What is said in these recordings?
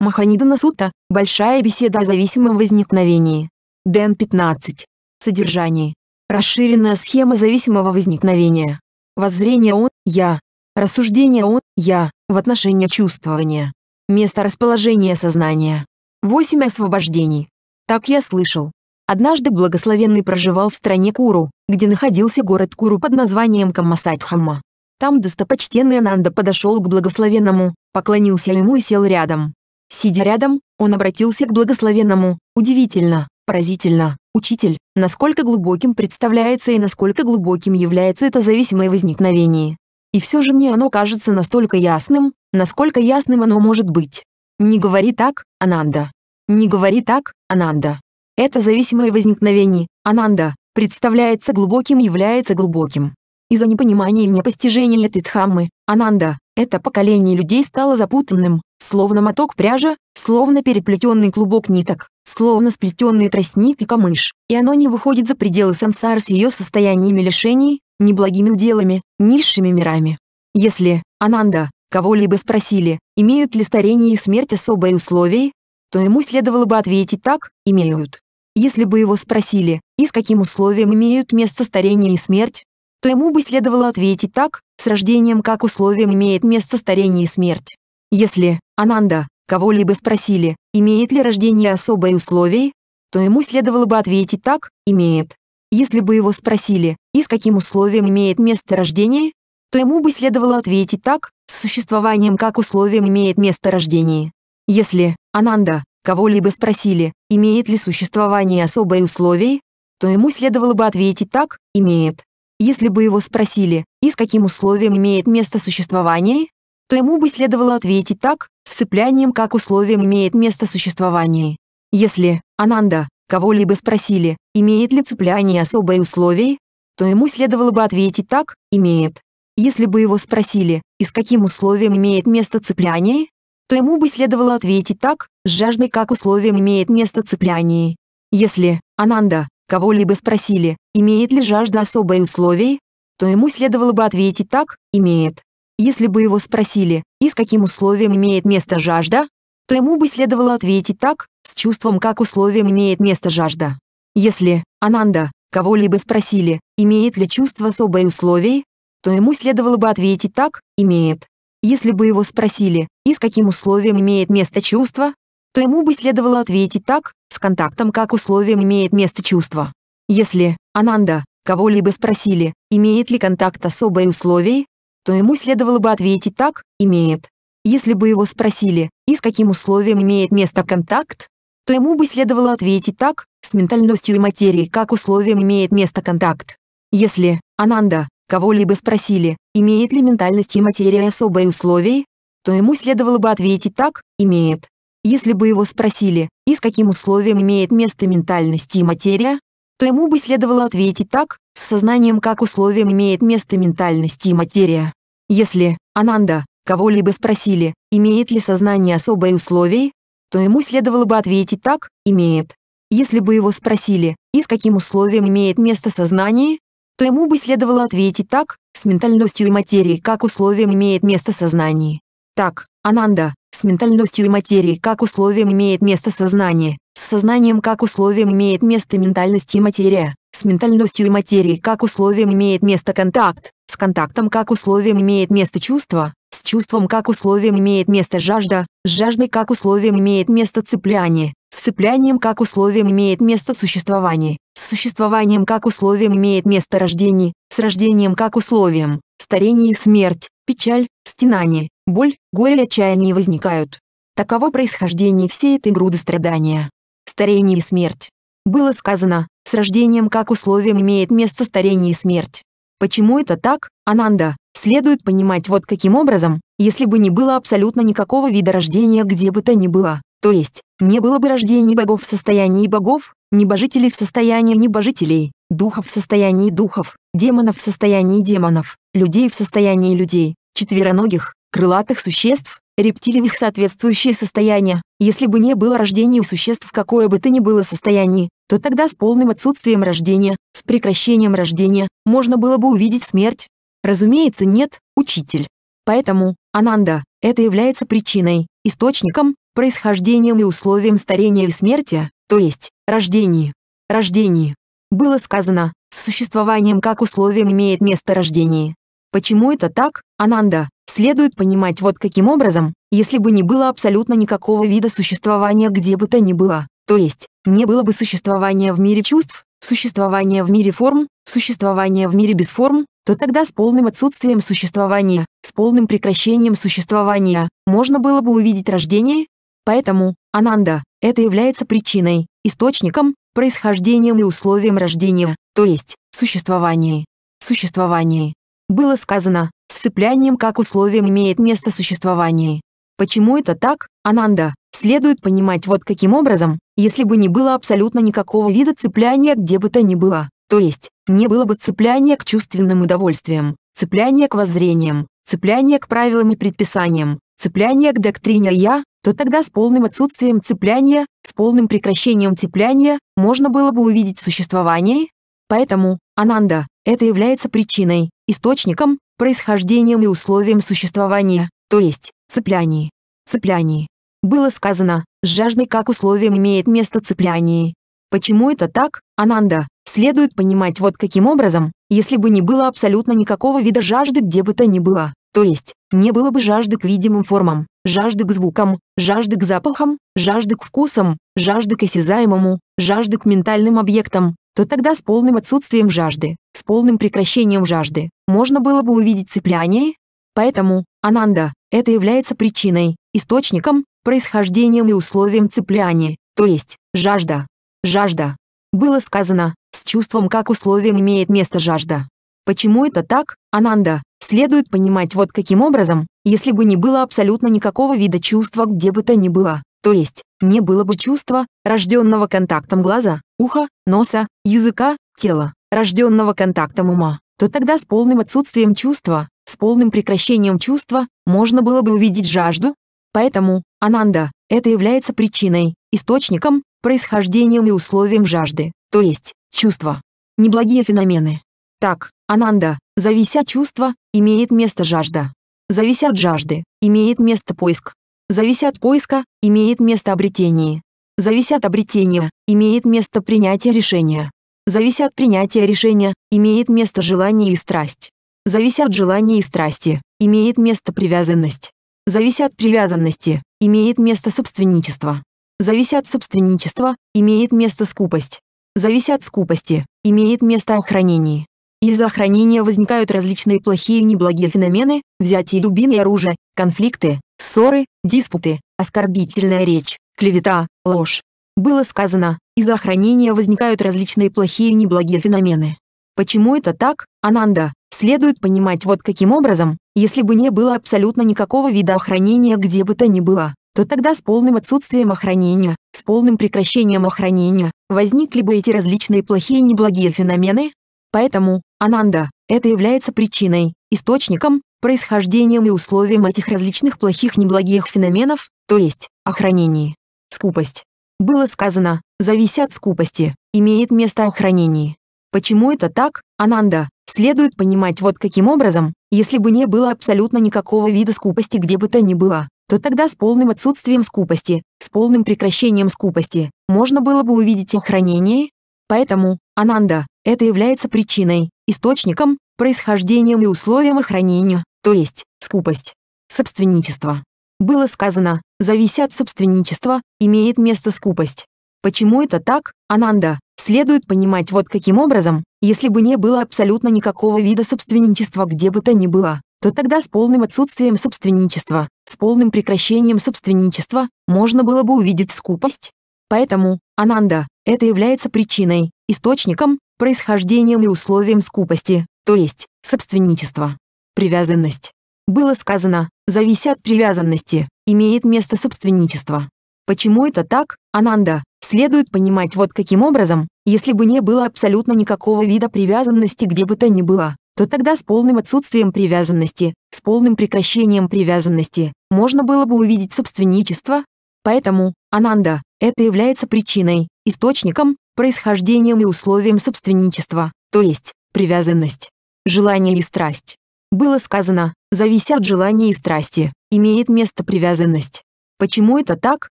Маханидана Сутта. Большая беседа о зависимом возникновении. Дэн 15. Содержание. Расширенная схема зависимого возникновения. Воззрение он, я. Рассуждение он, я, в отношении чувствования. Место расположения сознания. Восемь освобождений. Так я слышал. Однажды благословенный проживал в стране Куру, где находился город Куру под названием Каммасадхама. Там достопочтенный Ананда подошел к благословенному, поклонился ему и сел рядом. Сидя рядом, он обратился к благословенному. Удивительно, поразительно, учитель, насколько глубоким представляется и насколько глубоким является это зависимое возникновение. И все же мне оно кажется настолько ясным, насколько ясным оно может быть. Не говори так, Ананда. Не говори так, Ананда. Это зависимое возникновение, Ананда, представляется глубоким является глубоким. Из-за непонимания и непостижения этой дхаммы, Ананда, это поколение людей стало запутанным, словно моток пряжа, словно переплетенный клубок ниток, словно сплетенный тростник и камыш, и оно не выходит за пределы сансар с ее состояниями лишений, неблагими уделами, низшими мирами. Если, Ананда, кого-либо спросили, имеют ли старение и смерть особые условия, то ему следовало бы ответить так, имеют. Если бы его спросили, и с каким условием имеют место старение и смерть, то ему бы следовало ответить так, с рождением как условием имеет место старение и смерть. Если, Ананда, кого-либо спросили, имеет ли рождение особые условия, то ему следовало бы ответить так, имеет. Если бы его спросили, и с каким условием имеет место рождение, то ему бы следовало ответить так, с существованием как условием имеет место рождение. Если, Ананда, кого-либо спросили, имеет ли существование особые условия, то ему следовало бы ответить так, имеет. Если бы его спросили, и с каким условием имеет место существование, то ему бы следовало ответить так, сцеплянием как условием имеет место существование. Если, Ананда, кого-либо спросили, имеет ли цепляние особые условия, то ему следовало бы ответить так, имеет. Если бы его спросили, и с каким условием имеет место цепляние, то ему бы следовало ответить так, с жаждой как условием имеет место цепляние. Если, Ананда, кого-либо спросили, имеет ли жажда особые условия, то ему следовало бы ответить так, имеет. Если бы его спросили, и с каким условием имеет место жажда, то ему бы следовало ответить так, с чувством как условием имеет место жажда. Если, Ананда, кого-либо спросили, имеет ли чувство особые условие, то ему следовало бы ответить так, имеет. Если бы его спросили, и с каким условием имеет место чувство, то ему бы следовало ответить так, с контактом как условием имеет место чувство. Если, Ананда, кого-либо спросили, имеет ли контакт особые условия? то ему следовало бы ответить так, имеет. Если бы его спросили, и с каким условием имеет место контакт, то ему бы следовало ответить так, с ментальностью и материей как условием имеет место контакт. Если, Ананда, кого-либо спросили, имеет ли ментальность и материя особые условия, то ему следовало бы ответить так, имеет. Если бы его спросили, и с каким условием имеет место ментальность и материя, то ему бы следовало ответить так, с сознанием как условием имеет место ментальность и материя. Если, Ананда, кого-либо спросили, имеет ли сознание особые условия, то ему следовало бы ответить так, имеет. Если бы его спросили, и с каким условием имеет место сознание, то ему бы следовало ответить так, с ментальностью и материей как условием имеет место сознание. Так, Ананда, с ментальностью и материей как условием имеет место сознание, с сознанием как условием имеет место ментальность и материя, с ментальностью и материей как условием имеет место контакт, с контактом как условием имеет место чувство, с чувством как условием имеет место жажда, с жаждой как условием имеет место цепляние, с цеплянием как условием имеет место существование, с существованием как условием имеет место рождение, с рождением как условием, старение и смерть, печаль, стенание, боль, горе и отчаяние возникают. Таково происхождение всей этой груды страдания. Старение и смерть. Было сказано, с рождением как условием имеет место старение и смерть. Почему это так, Ананда, следует понимать вот каким образом, если бы не было абсолютно никакого вида рождения где бы то ни было, то есть, не было бы рождения богов в состоянии богов, небожителей в состоянии небожителей, духов в состоянии духов, демонов в состоянии демонов, людей в состоянии людей, четвероногих, крылатых существ, рептилий их соответствующее состояние. Если бы не было рождения у существ какое бы то ни было состояние, то тогда с полным отсутствием рождения, с прекращением рождения, можно было бы увидеть смерть. Разумеется, нет, учитель. Поэтому, Ананда, это является причиной, источником, происхождением и условием старения и смерти, то есть, рождении. Рождение. Было сказано, с существованием как условием имеет место рождение. Почему это так, Ананда? следует понимать вот каким образом, если бы не было абсолютно никакого вида существования где бы то ни было, то есть, не было бы существования в мире чувств, существования в мире форм, существования в мире без форм, то тогда с полным отсутствием существования, с полным прекращением существования, можно было бы увидеть рождение? Поэтому, ананда, это является причиной, источником, происхождением и условием рождения, то есть, существование. Существование. Было сказано, сцеплянием как условием имеет место существование. Почему это так, Ананда, следует понимать вот каким образом, если бы не было абсолютно никакого вида цепляния где бы то ни было, то есть, не было бы цепляния к чувственным удовольствиям, цепляния к воззрениям, цепляние к правилам и предписаниям, цепляние к доктрине «я», то тогда с полным отсутствием цепляния, с полным прекращением цепляния, можно было бы увидеть существование. Поэтому, Ананда, это является причиной, источником, происхождением и условием существования, то есть, цепляние. Цепляние. Было сказано, с жаждой как условием имеет место цепляние. Почему это так, Ананда, следует понимать вот каким образом, если бы не было абсолютно никакого вида жажды где бы то ни было, то есть, не было бы жажды к видимым формам, жажды к звукам, жажды к запахам, жажды к вкусам, жажды к осязаемому, жажды к ментальным объектам, то тогда с полным отсутствием жажды, полным прекращением жажды можно было бы увидеть цепляние, поэтому ананда – это является причиной, источником, происхождением и условием цепляния, то есть жажда. Жажда. Было сказано, с чувством как условием имеет место жажда. Почему это так, Ананда, следует понимать вот каким образом, если бы не было абсолютно никакого вида чувства где бы то ни было, то есть, не было бы чувства, рожденного контактом глаза, уха, носа, языка, тела рожденного контактом ума, то тогда с полным отсутствием чувства, с полным прекращением чувства, можно было бы увидеть жажду. Поэтому, ананда, это является причиной, источником, происхождением и условием жажды, то есть, чувства. Неблагие феномены. Так, ананда, завися чувства, имеет место жажда. Завися от жажды, имеет место поиск. Завися от поиска, имеет место обретение. Завися от обретения, имеет место принятие решения зависят от принятия решения, имеет место желание и страсть. зависят от желания и страсти, имеет место привязанность. зависят от привязанности, имеет место собственничество. зависят от собственничества, имеет место скупость. зависят от скупости, имеет место охранение. Из-за охранения возникают различные плохие и неблагие феномены, взятие дубин и оружия, конфликты, ссоры, диспуты, оскорбительная речь, клевета, ложь. Было сказано, из-за хранения возникают различные плохие и неблагие феномены. Почему это так, Ананда, следует понимать вот каким образом, если бы не было абсолютно никакого вида охранения где бы то ни было, то тогда с полным отсутствием охранения, с полным прекращением охранения, возникли бы эти различные плохие и неблагие феномены. Поэтому, Ананда, это является причиной, источником, происхождением и условием этих различных плохих неблагих феноменов, то есть, охранений. Скупость, было сказано, зависят от скупости, имеет место охранение. Почему это так, Ананда, следует понимать вот каким образом, если бы не было абсолютно никакого вида скупости где бы то ни было, то тогда с полным отсутствием скупости, с полным прекращением скупости, можно было бы увидеть охранение. Поэтому, Ананда, это является причиной, источником, происхождением и условием охранения, то есть, скупость. Собственничество. Было сказано, завися от собственничества, имеет место скупость. Почему это так, Ананда, следует понимать вот каким образом, если бы не было абсолютно никакого вида собственничества где бы то ни было, то тогда с полным отсутствием собственничества, с полным прекращением собственничества, можно было бы увидеть скупость. Поэтому, Ананда, это является причиной, источником, происхождением и условием скупости, то есть, собственничества. Привязанность. Было сказано, завися от привязанности, имеет место собственничество. Почему это так, Ананда, следует понимать вот каким образом, если бы не было абсолютно никакого вида привязанности где бы то ни было, то тогда с полным отсутствием привязанности, с полным прекращением привязанности, можно было бы увидеть собственничество. Поэтому, Ананда, это является причиной, источником, происхождением и условием собственничества, то есть, привязанность, желание и страсть. Было сказано, завися от желания и страсти, имеет место привязанность. Почему это так,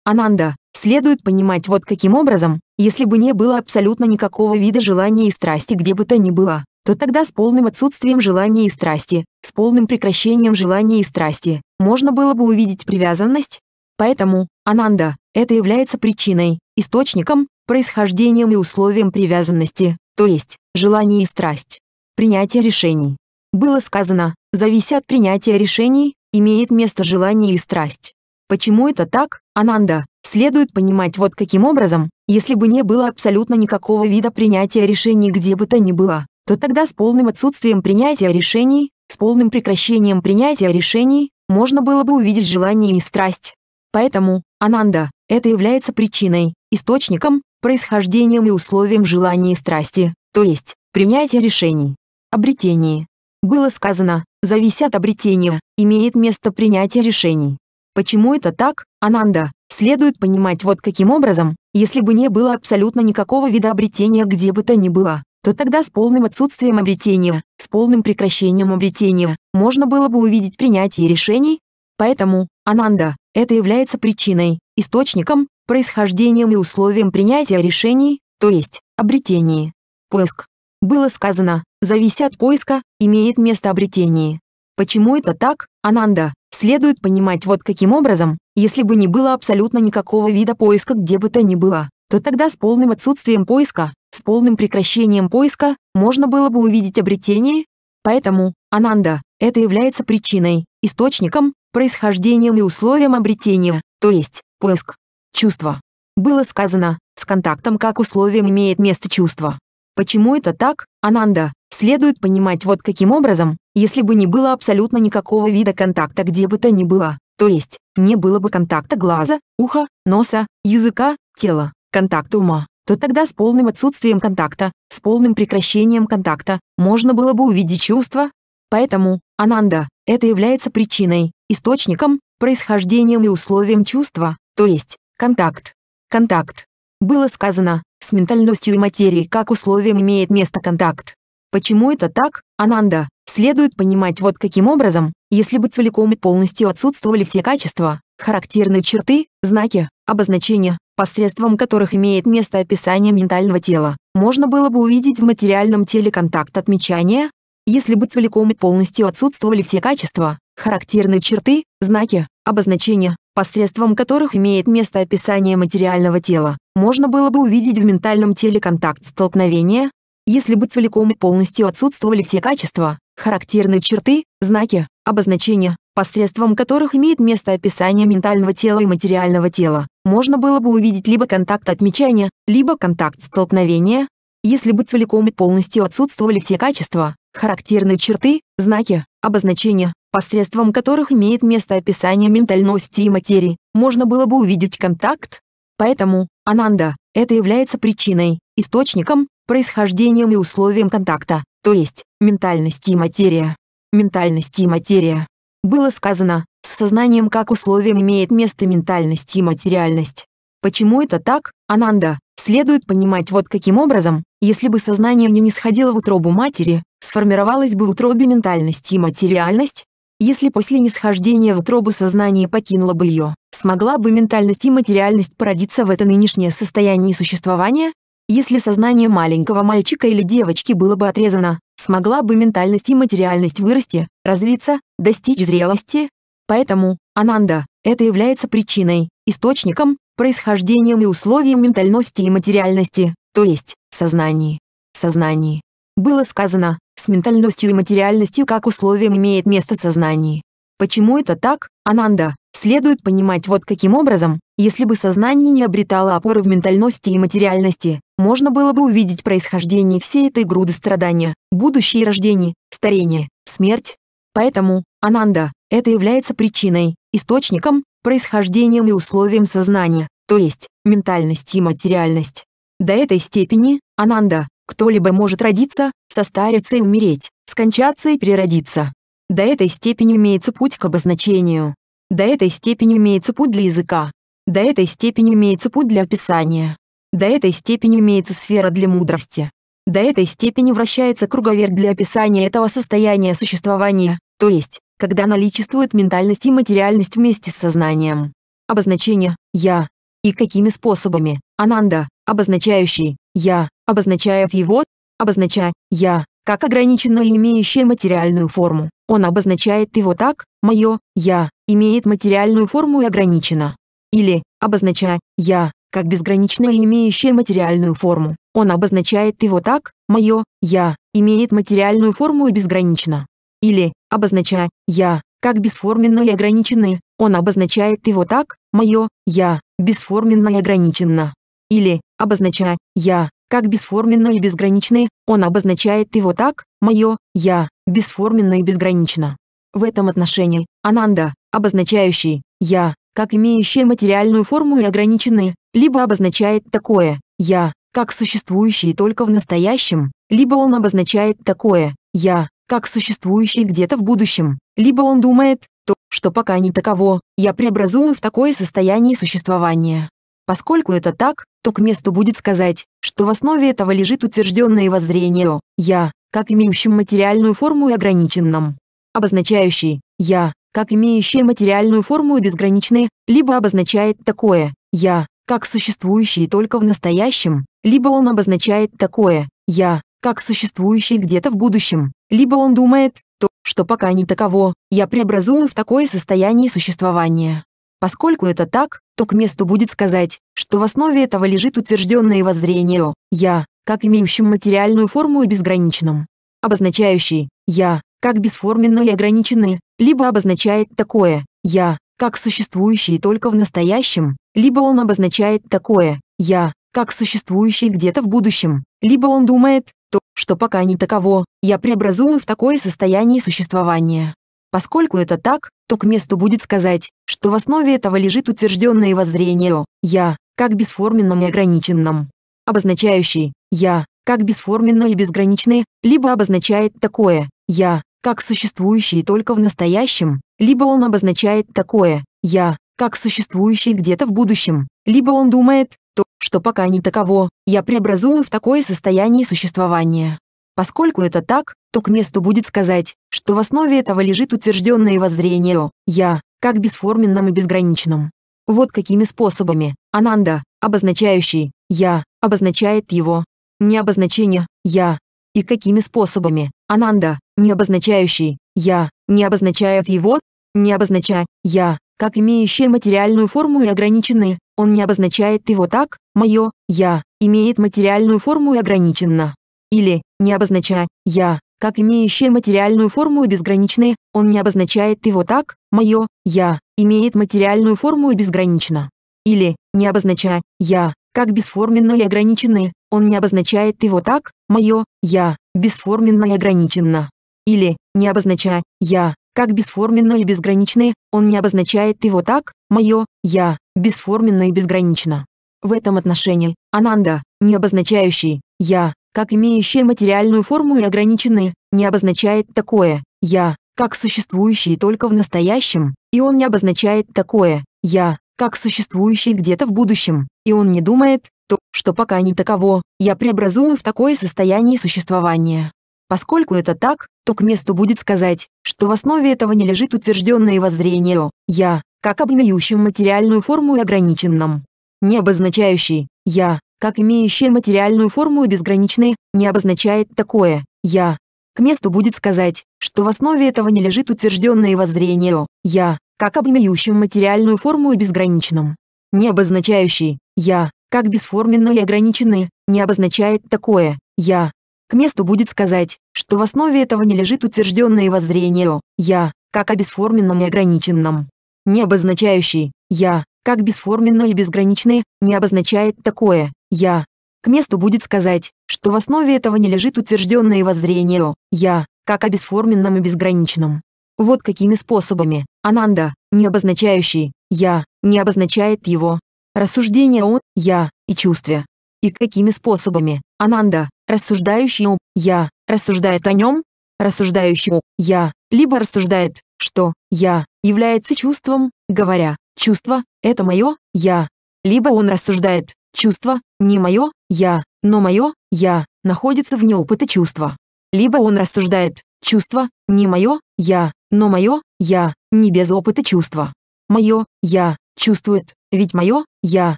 Ананда, следует понимать вот каким образом, если бы не было абсолютно никакого вида желания и страсти где бы то ни было, то тогда с полным отсутствием желания и страсти, с полным прекращением желания и страсти, можно было бы увидеть привязанность. Поэтому, Ананда, это является причиной, источником, происхождением и условием привязанности, то есть, желание и страсть. Принятие решений. Было сказано, завися от принятия решений, имеет место желание и страсть. Почему это так, Ананда, следует понимать вот каким образом, если бы не было абсолютно никакого вида принятия решений где бы то ни было, то тогда с полным отсутствием принятия решений, с полным прекращением принятия решений, можно было бы увидеть желание и страсть. Поэтому, Ананда, это является причиной, источником, происхождением и условием желания и страсти, то есть, принятия решений. Обретение. Было сказано, зависит от обретения, имеет место принятие решений. Почему это так, Ананда, следует понимать вот каким образом, если бы не было абсолютно никакого вида обретения где бы то ни было, то тогда с полным отсутствием обретения, с полным прекращением обретения, можно было бы увидеть принятие решений. Поэтому, Ананда, это является причиной, источником, происхождением и условием принятия решений, то есть, обретении. Поиск, было сказано, завися от поиска, имеет место обретение. Почему это так, Ананда, следует понимать вот каким образом, если бы не было абсолютно никакого вида поиска где бы то ни было, то тогда с полным отсутствием поиска, с полным прекращением поиска, можно было бы увидеть обретение? Поэтому, Ананда, это является причиной, источником, происхождением и условием обретения, то есть, поиск. Чувство. Было сказано, с контактом как условием имеет место чувство. Почему это так, Ананда, следует понимать вот каким образом, если бы не было абсолютно никакого вида контакта где бы то ни было, то есть, не было бы контакта глаза, уха, носа, языка, тела, контакта ума, то тогда с полным отсутствием контакта, с полным прекращением контакта, можно было бы увидеть чувства. Поэтому, Ананда, это является причиной, источником, происхождением и условием чувства, то есть, контакт. Контакт было сказано, с ментальностью и материей как условием имеет место контакт. Почему это так, Ананда, следует понимать вот каким образом, если бы целиком и полностью отсутствовали те качества, характерные черты, знаки, обозначения, посредством которых имеет место описание ментального тела, можно было бы увидеть в материальном теле контакт отмечания, если бы целиком и полностью отсутствовали те качества, характерные черты, знаки, обозначения, посредством которых имеет место описание материального тела, можно было бы увидеть в ментальном теле контакт столкновения, если бы целиком и полностью отсутствовали те качества, характерные черты, знаки, обозначения, посредством которых имеет место описание ментального тела и материального тела, можно было бы увидеть либо контакт отмечания, либо контакт столкновения, если бы целиком и полностью отсутствовали те качества, характерные черты, знаки, обозначения, посредством которых имеет место описание ментальности и материи, можно было бы увидеть контакт. Поэтому, ананда, это является причиной, источником, происхождением и условием контакта, то есть, ментальности и материя. Ментальность и материя. Было сказано, с сознанием как условием имеет место ментальность и материальность. Почему это так, Ананда, следует понимать вот каким образом, если бы сознание не нисходило в утробу матери, сформировалась бы в утробе ментальность и материальность, если после нисхождения в утробу сознание покинуло бы ее, смогла бы ментальность и материальность породиться в это нынешнее состояние существования? Если сознание маленького мальчика или девочки было бы отрезано, смогла бы ментальность и материальность вырасти, развиться, достичь зрелости? Поэтому, Ананда, это является причиной, источником, происхождением и условием ментальности и материальности, то есть, сознании. Сознании. Было сказано, с ментальностью и материальностью как условием имеет место сознание. Почему это так, Ананда, следует понимать вот каким образом, если бы сознание не обретало опоры в ментальности и материальности, можно было бы увидеть происхождение всей этой груды страдания, будущие рождения, старение, смерть. Поэтому, Ананда, это является причиной, источником, происхождением и условием сознания, то есть, ментальность и материальность. До этой степени, Ананда, кто-либо может родиться, состариться и умереть, скончаться и переродиться. До этой степени имеется путь к обозначению. До этой степени имеется путь для языка. До этой степени имеется путь для описания. До этой степени имеется сфера для мудрости. До этой степени вращается круговерть для описания этого состояния существования, то есть, когда наличествует ментальность и материальность вместе с сознанием. Обозначение «я» и какими способами, ананда, обозначающий, «я», обозначает его, обозначая «я», как ограниченное имеющее материальную форму. Он обозначает его так, «моё», «я», имеет материальную форму и ограничено. Или, обозначая «я», как безграничное имеющее материальную форму. Он обозначает его так, «моё», «я», имеет материальную форму и безгранично. Или, обозначая «я», как бесформенное и ограниченное, он обозначает его так, «моё», «я», бесформенно и ограниченно или, обозначая «я», как бесформенно и безграничное, он обозначает его так «моё», «я», бесформенно и безгранично. В этом отношении «ананда», обозначающий «я», как имеющее материальную форму и ограниченное, либо обозначает такое «я», как существующее только в настоящем, либо он обозначает такое «я», как существующее где-то в будущем, либо он думает, то, что пока не таково, я преобразую в такое состояние существования. Поскольку это так, то к месту будет сказать, что в основе этого лежит утвержденное воззрение «я», как имеющим материальную форму и ограниченным, обозначающий «я», как имеющее материальную форму и безграничное, либо обозначает такое «я», как существующее только в настоящем, либо он обозначает такое «я», как существующее где-то в будущем, либо он думает, то, что пока не таково, я преобразую в такое состояние существования. Поскольку это так, то к месту будет сказать, что в основе этого лежит утвержденное воззрение «я», как имеющим материальную форму и безграничным, обозначающий «я», как бесформенное и ограниченное, либо обозначает такое «я», как существующий только в настоящем, либо он обозначает такое «я», как существующий где-то в будущем, либо он думает, то, что пока не таково, я преобразую в такое состояние существования. Поскольку это так, то к месту будет сказать, что в основе этого лежит утвержденное воззрение «я», как бесформенном и ограниченном, обозначающий «я», как бесформенное и безграничное, либо обозначает такое «я», как существующее только в настоящем, либо он обозначает такое «я», как существующее где-то в будущем, либо он думает, то, что пока не таково, я преобразую в такое состояние существования, Поскольку это так, то к месту будет сказать, что в основе этого лежит утвержденное воззрение о «я», как бесформенном и безграничном. Вот какими способами «ананда», обозначающий «я», обозначает его. Не обозначение «я». И какими способами «ананда», не обозначающий «я», не обозначает его, не обозначая «я», как имеющее материальную форму и ограниченное, он не обозначает его так, «моё», «я», имеет материальную форму и ограниченно или, не обозначая «я», как имеющее материальную форму и безграничное, он не обозначает его так, моё «я» имеет материальную форму и безгранично. Или, не обозначая «я», как бесформенное и ограниченное, он не обозначает его так, моё «я» бесформенно и ограниченно. Или, не обозначая «я», как бесформенно и безграничное, он не обозначает его так, моё «я» бесформенно и безгранично. В этом отношении, ананда, не обозначающий «я», как имеющее материальную форму и ограниченное, не обозначает такое «я», как существующее только в настоящем, и он не обозначает такое «я», как существующее где-то в будущем, и он не думает, то, что пока не таково, я преобразую в такое состояние существования. Поскольку это так, то к месту будет сказать, что в основе этого не лежит утвержденное воззрение о «я», как об имеющем материальную форму и ограниченном. Не обозначающий «я», как имеющее материальную форму и безграничное, не обозначает такое «я». К месту будет сказать, что в основе этого не лежит утвержденное воззрение «я», как об имеющем материальную форму и безграничном. Не обозначающий «я», как бесформенное и ограниченное, не обозначает такое «я». К месту будет сказать, что в основе этого не лежит утвержденное воззрение «я», как о бесформенном и ограниченном. Не обозначающий «я», как бесформенное и безграничное, не обозначает такое я. К месту будет сказать, что в основе этого не лежит утвержденное воззрение о «я», как о бесформенном и безграничном. Вот какими способами «ананда», не обозначающий «я», не обозначает его. Рассуждение о «я» и чувстве. И какими способами «ананда», рассуждающий о «я», рассуждает о нем, рассуждающий о «я», либо рассуждает, что «я» является чувством, говоря «чувство – это мое «я», либо он рассуждает, Чувство «не мое, я, но мое, я» находится вне опыта чувства. Либо он рассуждает «чувство «не мое, я, но мое, я» не без опыта чувства. Мое «я» чувствует, ведь мое «я»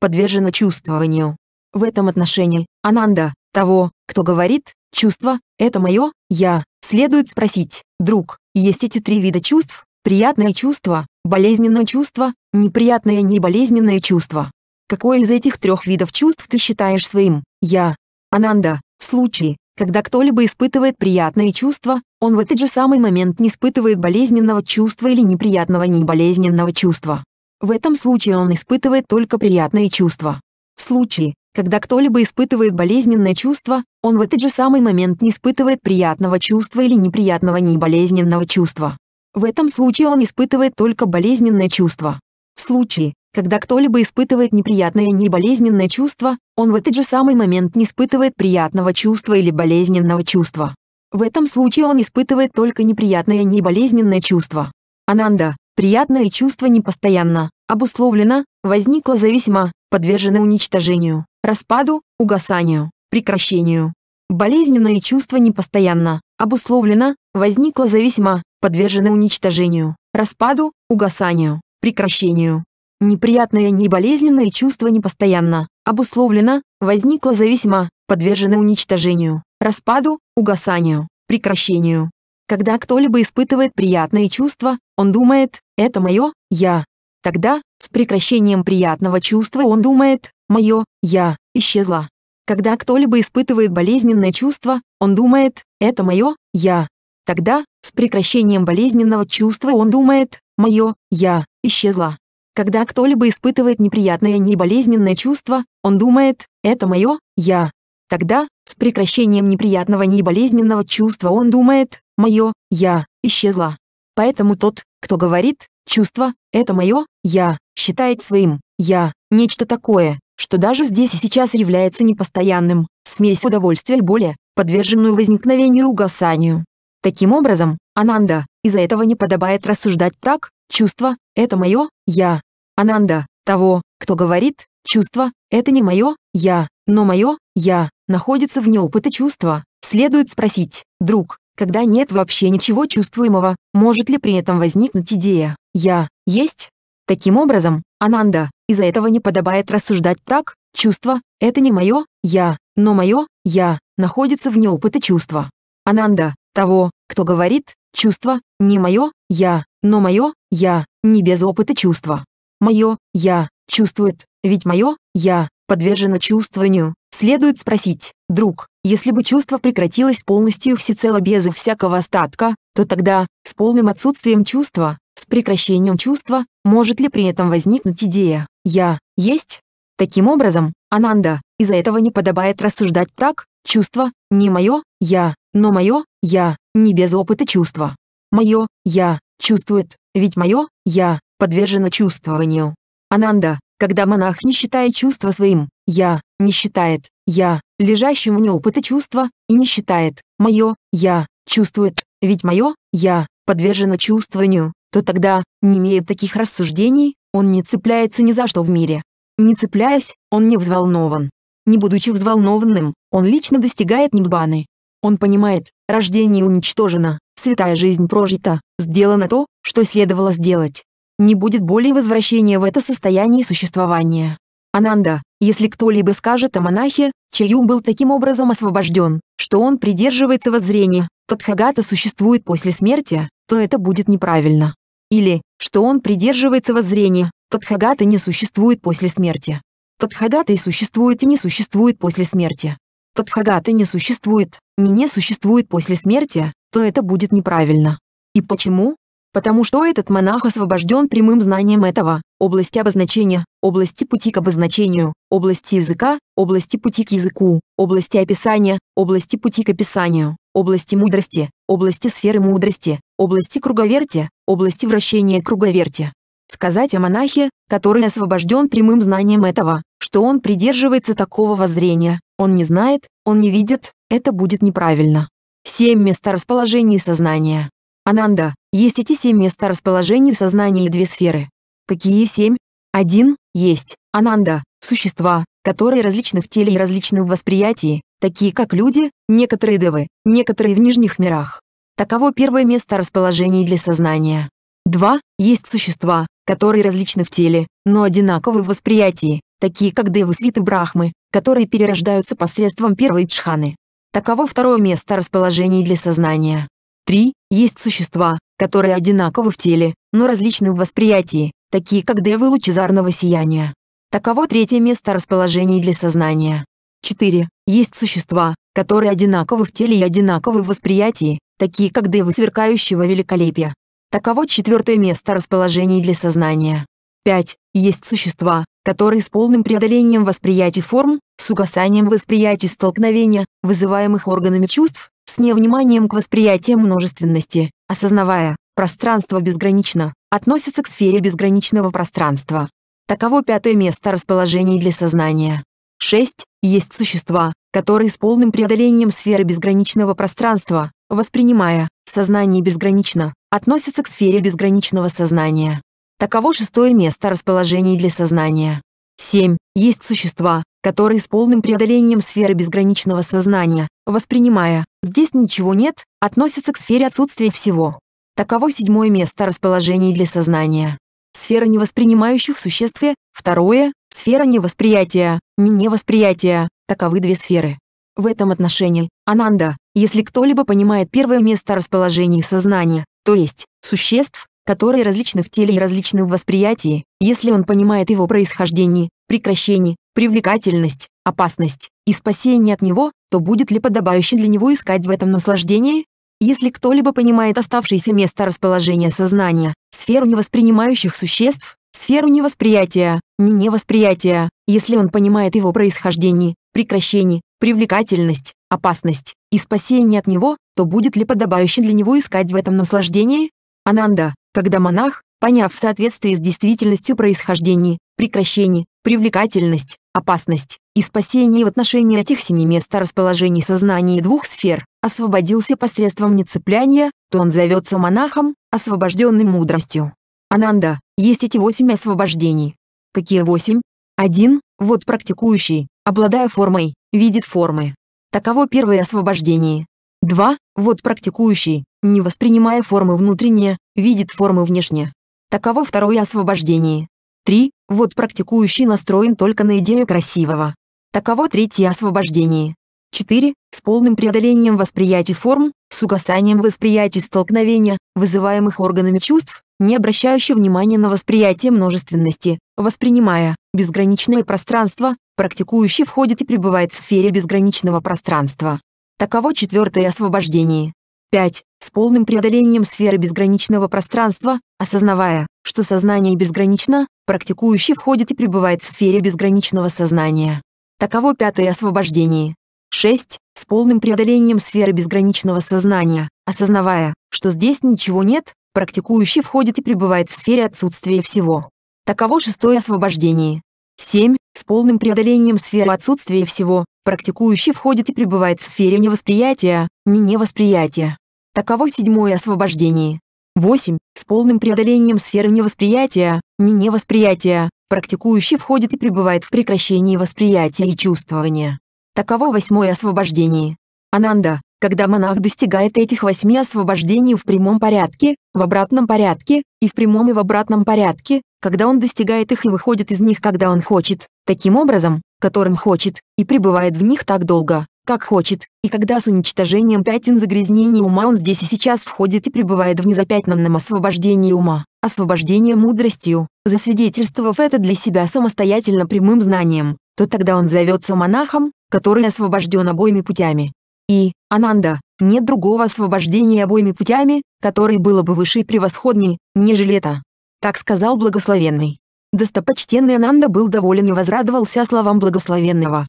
подвержено чувствованию. В этом отношении Ананда, того, кто говорит «чувство это мое я», следует спросить «друг, есть эти три вида чувств, приятное чувство, болезненное чувство, неприятное и неболезненное чувство. Какое из этих трех видов чувств ты считаешь своим? Я. Ананда. В случае, когда кто-либо испытывает приятные чувства, он в этот же самый момент не испытывает болезненного чувства или неприятного неболезненного чувства. В этом случае он испытывает только приятные чувства. В случае, когда кто-либо испытывает болезненное чувство, он в этот же самый момент не испытывает приятного чувства или неприятного неболезненного чувства. В этом случае он испытывает только болезненное чувство. В случае, когда кто-либо испытывает неприятное и болезненное чувство, он в этот же самый момент не испытывает приятного чувства или болезненного чувства. В этом случае он испытывает только неприятное и болезненное чувство. Ананда, приятное чувство непостоянно, обусловлено, возникло зависимо, подвержено уничтожению, распаду, угасанию, прекращению. Болезненное чувство непостоянно, обусловлено, возникло зависимо, подвержено уничтожению, распаду, угасанию, прекращению. Неприятное и болезненное чувство непостоянно, обусловлено, возникло зависимо, подвержено уничтожению, распаду, угасанию, прекращению. Когда кто-либо испытывает приятные чувства, он думает «это мое, я». Тогда, с прекращением приятного чувства он думает «мое, я, исчезла». Когда кто-либо испытывает болезненное чувство, он думает «это мое, я». Тогда, с прекращением болезненного чувства он думает «мое, я, исчезла». Когда кто-либо испытывает неприятное и неболезненное чувство, он думает «это мое, я». Тогда, с прекращением неприятного и неболезненного чувства он думает «мое, я» исчезла. Поэтому тот, кто говорит «чувство, это мое, я», считает своим «я» нечто такое, что даже здесь и сейчас является непостоянным, смесь удовольствия и боли, подверженную возникновению и угасанию. Таким образом, Ананда, из-за этого не подобает рассуждать так, чувство – это мое, я, Ананда, того, кто говорит, чувство – это не мое «я», но мое «я» находится вне опыта чувства. Следует спросить, друг, когда нет вообще ничего чувствуемого, может ли при этом возникнуть идея «я» есть? Таким образом, Ананда, из-за этого не подобает рассуждать так, чувство – это не мое «я», но мое «я» находится вне опыта чувства. Ананда, того, кто говорит, чувство – не мое «я», но мое «я» не без опыта чувства мое «я» чувствует, ведь мое «я» подвержено чувствованию, следует спросить, друг, если бы чувство прекратилось полностью всецело без всякого остатка, то тогда, с полным отсутствием чувства, с прекращением чувства, может ли при этом возникнуть идея «я» есть? Таким образом, Ананда, из-за этого не подобает рассуждать так, чувство не мое «я», но мое «я» не без опыта чувства. Мое «я» чувствует, ведь мое «я» подвержено чувствованию. Ананда, когда монах не считает чувство своим, «я», не считает «я», лежащим вне опыта чувства, и не считает Мое, «я», чувствует, ведь мое, «я», подвержено чувствованию, то тогда, не имея таких рассуждений, он не цепляется ни за что в мире. Не цепляясь, он не взволнован. Не будучи взволнованным, он лично достигает ниббаны. Он понимает, рождение уничтожено, святая жизнь прожита, сделано то, что следовало сделать, не будет боли и возвращения в это состояние существования. Ананда, если кто-либо скажет о монахе, чью был таким образом освобожден, что он придерживается воззрения, Тадхагата существует после смерти, то это будет неправильно. Или, что он придерживается воззрения, Тадхагата не существует после смерти. Тадхагата и существует и не существует после смерти. Тадхагата не существует, не не существует после смерти, то это будет неправильно. И почему? потому что этот монах освобожден прямым знанием этого, области обозначения, области пути к обозначению, области языка, области пути к языку, области описания, области пути к описанию, области мудрости, области сферы мудрости, области круговерти, области вращения круговерти. Сказать о монахе, который освобожден прямым знанием этого, что он придерживается такого воззрения, он не знает, он не видит, это будет неправильно. Семь месторасположений сознания. Ананда, есть эти семь мест расположения сознания и две сферы. Какие семь? Один, есть, Ананда, существа, которые различны в теле и различны в восприятии, такие как люди, некоторые девы, некоторые в нижних мирах. Таково первое место расположения для сознания. Два Есть существа, которые различны в теле, но одинаковы в восприятии, такие как девы свиты брахмы, которые перерождаются посредством первой джханы. Таково второе место расположения для сознания. 3. Есть существа, которые одинаковы в теле, но различны в восприятии, такие как девы лучезарного сияния. Таково третье место расположений для сознания. 4. Есть существа, которые одинаковы в теле и одинаковы в восприятии, такие как девы сверкающего великолепия. Таково четвертое место расположений для сознания. 5. Есть существа, которые с полным преодолением восприятий форм, с угасанием восприятий столкновения, вызываемых органами чувств, с невниманием к восприятию множественности, осознавая, пространство безгранично, относится к сфере безграничного пространства. Таково пятое место расположений для сознания. 6. Есть существа, которые с полным преодолением сферы безграничного пространства, воспринимая, сознание безгранично, относятся к сфере безграничного сознания. Таково шестое место расположений для сознания. 7. Есть существа, которые с полным преодолением сферы безграничного сознания, воспринимая, Здесь ничего нет, относится к сфере отсутствия всего. Таково седьмое место расположений для сознания. Сфера невоспринимающих существ, второе – сфера невосприятия, не невосприятия, таковы две сферы. В этом отношении, Ананда, если кто-либо понимает первое место расположений сознания, то есть, существ, которые различны в теле и различны в восприятии, если он понимает его происхождение, прекращение, привлекательность, опасность и спасение от него, то будет ли подобающе для него искать в этом наслаждение? Если кто-либо понимает оставшееся место расположения сознания, сферу невоспринимающих существ, сферу невосприятия, не невосприятия, если он понимает его происхождение, прекращение, привлекательность, опасность и спасение от него, то будет ли подобающе для него искать в этом наслаждение? Ананда, когда монах, поняв в соответствии с действительностью происхождение, прекращение, привлекательность, опасность и спасение в отношении этих семи мест расположений сознания двух сфер, освободился посредством нецепляния, то он зовется монахом, освобожденным мудростью. Ананда, есть эти восемь освобождений. Какие восемь? Один, вот практикующий, обладая формой, видит формы. Таково первое освобождение. Два, вот практикующий, не воспринимая формы внутренне, видит формы внешне. Таково второе освобождение. 3. Вот практикующий настроен только на идею красивого. Таково третье освобождение. 4. С полным преодолением восприятий форм, с угасанием восприятий столкновения, вызываемых органами чувств, не обращающий внимания на восприятие множественности, воспринимая безграничное пространство, практикующий входит и пребывает в сфере безграничного пространства. Таково четвертое освобождение. 5. С полным преодолением сферы безграничного пространства, осознавая, что сознание безгранично, практикующий входит и пребывает в сфере безграничного сознания. Таково пятое освобождение. 6. С полным преодолением сферы безграничного сознания, осознавая, что здесь ничего нет, практикующий входит и пребывает в сфере отсутствия всего. Таково шестое освобождение. 7. С полным преодолением сферы отсутствия всего, практикующий входит и пребывает в сфере невосприятия, не невосприятия. Таково седьмое освобождение. 8. С полным преодолением сферы невосприятия, не невосприятия, практикующий входит и пребывает в прекращении восприятия и чувствования. Таково восьмое освобождение. Ананда, когда монах достигает этих восьми освобождений в прямом порядке, в обратном порядке, и в прямом и в обратном порядке, когда он достигает их и выходит из них, когда он хочет, таким образом, которым хочет, и пребывает в них так долго, как хочет, и когда с уничтожением пятен загрязнения ума он здесь и сейчас входит и пребывает в незапятнанном освобождении ума, освобождение мудростью, засвидетельствовав это для себя самостоятельно прямым знанием, то тогда он зовется монахом, который освобожден обоими путями. И, Ананда, нет другого освобождения обоими путями, которое было бы выше и превосходней, нежели это. Так сказал благословенный. Достопочтенный Ананда был доволен и возрадовался словам благословенного.